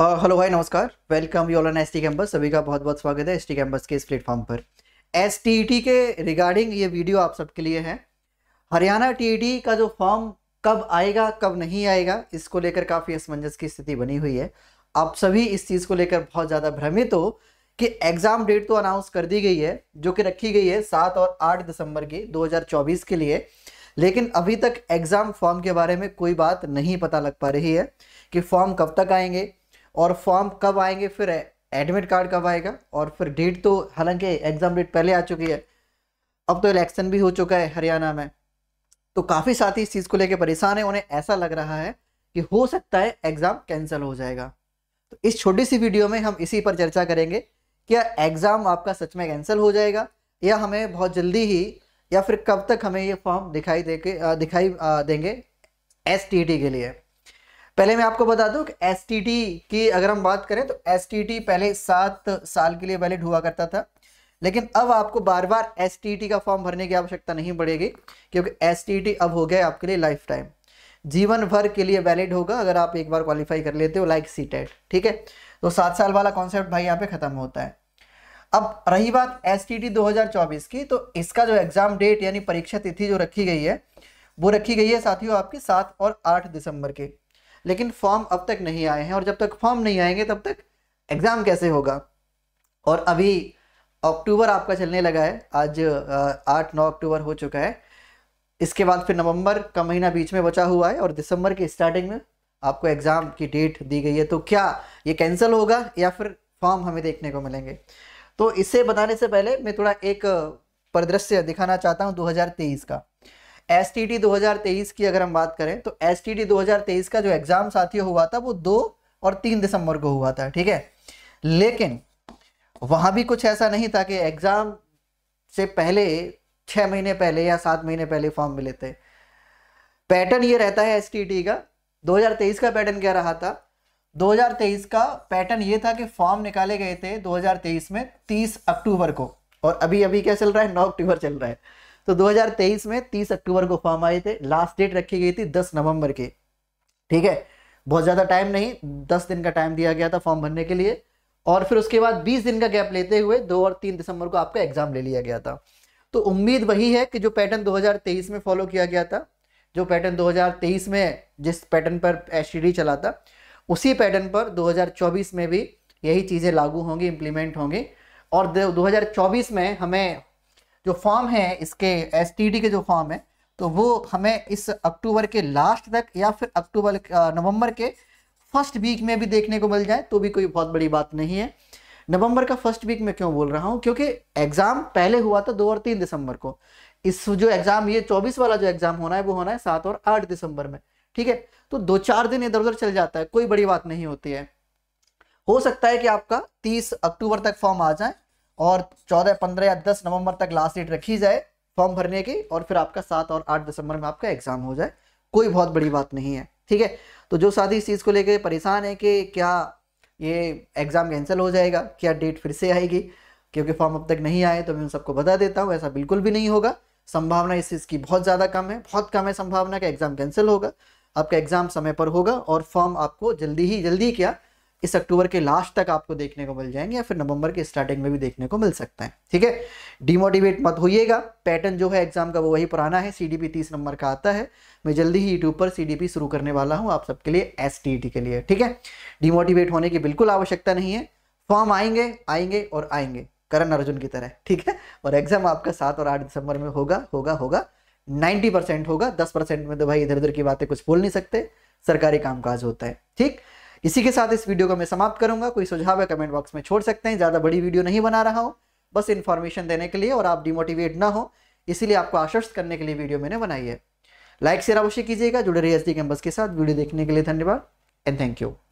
hello भाई नमस्कार welcome you all on S T campus सभी का बहुत बहुत स्वागत है एस टी कैंपस के इस प्लेटफॉर्म पर एस टी ई टी के रिगार्डिंग ये वीडियो आप सबके लिए है हरियाणा टी ई टी का जो फॉर्म कब आएगा कब नहीं आएगा इसको लेकर काफ़ी असमंजस की स्थिति बनी हुई है आप सभी इस चीज़ को लेकर बहुत ज़्यादा भ्रमित हो कि एग्ज़ाम डेट तो अनाउंस कर दी गई है जो कि रखी गई है सात और आठ दिसंबर की दो के लिए लेकिन अभी तक एग्ज़ाम फॉर्म के बारे में कोई बात नहीं पता लग पा रही है कि फॉर्म कब तक आएंगे और फॉर्म कब आएंगे फिर एडमिट कार्ड कब आएगा और फिर डेट तो हालांकि एग्ज़ाम डेट पहले आ चुकी है अब तो इलेक्शन भी हो चुका है हरियाणा में तो काफ़ी साथी इस चीज़ को लेकर परेशान है उन्हें ऐसा लग रहा है कि हो सकता है एग्ज़ाम कैंसिल हो जाएगा तो इस छोटी सी वीडियो में हम इसी पर चर्चा करेंगे क्या एग्ज़ाम आपका सच में कैंसिल हो जाएगा या हमें बहुत जल्दी ही या फिर कब तक हमें ये फॉर्म दिखाई दे के दिखाई देंगे एस के लिए पहले मैं आपको बता दूं कि एस की अगर हम बात करें तो एस पहले सात साल के लिए वैलिड हुआ करता था लेकिन अब आपको बार बार एस का फॉर्म भरने की आवश्यकता नहीं पड़ेगी क्योंकि एस अब हो गया आपके लिए लाइफ टाइम जीवन भर के लिए वैलिड होगा अगर आप एक बार क्वालिफाई कर लेते हो लाइक सी टेट ठीक है तो सात साल वाला कॉन्सेप्ट भाई यहाँ पे खत्म होता है अब रही बात एस टी 2024 की तो इसका जो एग्जाम डेट यानी परीक्षा तिथि जो रखी गई है वो रखी गई है साथियों आपकी सात और आठ दिसंबर के लेकिन फॉर्म अब तक नहीं आए हैं और जब तक फॉर्म नहीं आएंगे तब तक एग्ज़ाम कैसे होगा और अभी अक्टूबर आपका चलने लगा है आज आठ नौ अक्टूबर हो चुका है इसके बाद फिर नवंबर का महीना बीच में बचा हुआ है और दिसंबर की स्टार्टिंग में आपको एग्ज़ाम की डेट दी गई है तो क्या ये कैंसिल होगा या फिर फॉर्म हमें देखने को मिलेंगे तो इसे बताने से पहले मैं थोड़ा एक परिदृश्य दिखाना चाहता हूँ 2023 का एस टी टी की अगर हम बात करें तो एस टी टी का जो एग्जाम साथियों हुआ था वो दो और तीन दिसंबर को हुआ था ठीक है लेकिन वहां भी कुछ ऐसा नहीं था कि एग्ज़ाम से पहले छह महीने पहले या सात महीने पहले फॉर्म मिले थे पैटर्न ये रहता है एस का 2023 का पैटर्न क्या रहा था 2023 का पैटर्न ये था कि फॉर्म निकाले गए थे 2023 में 30 अक्टूबर को और अभी अभी क्या चल रहा है 9 अक्टूबर चल रहा है तो 2023 में 30 अक्टूबर को फॉर्म आए थे लास्ट डेट रखी गई थी 10 नवंबर की ठीक है बहुत ज़्यादा टाइम नहीं 10 दिन का टाइम दिया गया था फॉर्म भरने के लिए और फिर उसके बाद 20 दिन का गैप लेते हुए 2 और 3 दिसंबर को आपका एग्ज़ाम ले लिया गया था तो उम्मीद वही है कि जो पैटर्न दो में फॉलो किया गया था जो पैटर्न दो में जिस पैटर्न पर एस चला था उसी पैटर्न पर दो में भी यही चीज़ें लागू होंगी इम्प्लीमेंट होंगी और दो में हमें जो फॉर्म है इसके एस के जो फॉर्म है तो वो हमें इस अक्टूबर के लास्ट तक या फिर अक्टूबर नवंबर के फर्स्ट वीक में भी देखने को मिल जाए तो भी कोई बहुत बड़ी बात नहीं है नवंबर का फर्स्ट वीक में क्यों बोल रहा हूँ क्योंकि एग्ज़ाम पहले हुआ था दो और तीन दिसंबर को इस जो एग्ज़ाम ये चौबीस वाला जो एग्ज़ाम होना है वो होना है सात और आठ दिसंबर में ठीक है तो दो चार दिन इधर उधर चल जाता है कोई बड़ी बात नहीं होती है हो सकता है कि आपका तीस अक्टूबर तक फॉर्म आ जाए और चौदह पंद्रह या दस नवंबर तक लास्ट डेट रखी जाए फॉर्म भरने की और फिर आपका सात और आठ दिसंबर में आपका एग्जाम हो जाए कोई बहुत बड़ी बात नहीं है ठीक है तो जो साथी इस चीज़ को लेकर परेशान है कि क्या ये एग्ज़ाम कैंसिल हो जाएगा क्या डेट फिर से आएगी क्योंकि फॉर्म अब तक नहीं आए तो मैं उन सबको बता देता हूँ ऐसा बिल्कुल भी नहीं होगा संभावना इस चीज़ की बहुत ज़्यादा कम है बहुत कम है संभावना का एग्ज़ाम कैंसिल होगा आपका एग्ज़ाम समय पर होगा और फॉर्म आपको जल्दी ही जल्दी क्या इस अक्टूबर के लास्ट तक आपको देखने को मिल जाएंगे या फिर नवंबर के स्टार्टिंग में भी देखने को मिल सकता है ठीक है डिमोटिवेट मत होइएगा पैटर्न जो है एग्जाम का वो वही पुराना है सी डी पी तीस नंबर का आता है मैं जल्दी ही यूट्यूब पर सी डी पी शुरू करने वाला हूँ आप सबके लिए एस टी टी के लिए ठीक है डिमोटिवेट होने की बिल्कुल आवश्यकता नहीं है फॉर्म आएंगे आएंगे और आएंगे करण अर्जुन की तरह ठीक है और एग्जाम आपका सात और आठ दिसंबर में होगा होगा होगा नाइन्टी परसेंट होगा दस परसेंट में तो भाई इधर उधर की बातें कुछ बोल नहीं सकते सरकारी कामकाज होता है ठीक इसी के साथ इस वीडियो को मैं समाप्त करूंगा कोई सुझाव है कमेंट बॉक्स में छोड़ सकते हैं ज़्यादा बड़ी वीडियो नहीं बना रहा हूँ बस इन्फॉर्मेशन देने के लिए और आप डिमोटिवेट ना हो इसीलिए आपको आश्वस्त करने के लिए वीडियो मैंने बनाई है लाइक शेयर अवश्य कीजिएगा जुड़े रहिए एस डी के साथ वीडियो देखने के लिए धन्यवाद एंड थैंक यू